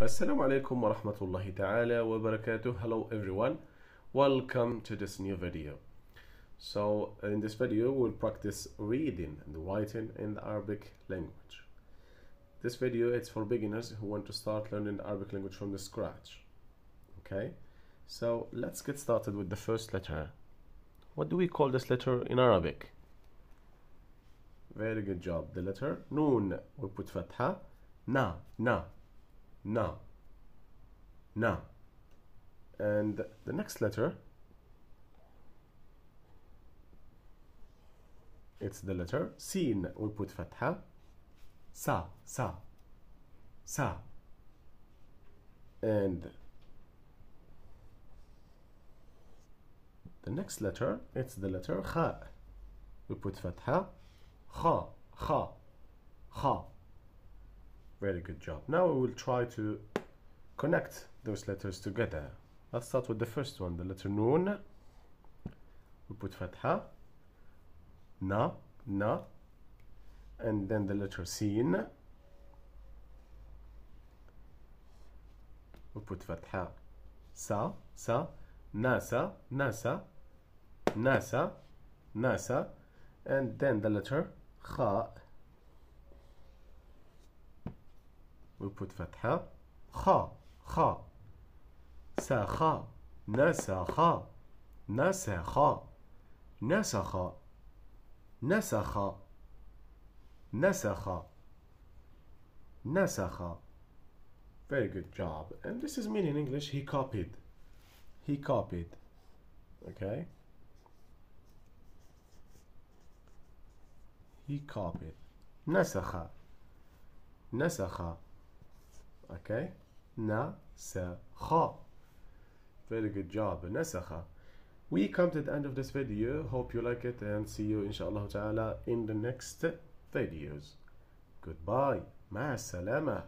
Assalamu alaikum wa rahmatullahi ta'ala wa barakatuh. Hello everyone. Welcome to this new video. So uh, in this video we'll practice reading and writing in the Arabic language. This video is for beginners who want to start learning the Arabic language from the scratch. Okay? So let's get started with the first letter. What do we call this letter in Arabic? Very good job. The letter Noon. We put fatha. Na. Na now now and the next letter it's the letter sin we put fatha sa sa sa and the next letter it's the letter kha we put fatha kha good job. Now we will try to connect those letters together. Let's start with the first one, the letter Noon. We put Fatha, Na, Na, and then the letter Sin. We put Fatha, Sa, Sa, Nasa, Nasa, Nasa, Nasa, and then the letter Kha, we put fatha. Kha, kha. Sakha, nasakha, nasakha, nasakha, nasakha, nasakha, nasakha. Very good job. And this is mean in English, he copied. He copied. Okay? He copied. Nasakha. Nasakha. Okay? Nasakha. Very good job. Nasakha. We come to the end of this video. Hope you like it and see you inshallah ta'ala in the next videos. Goodbye. Ma salama.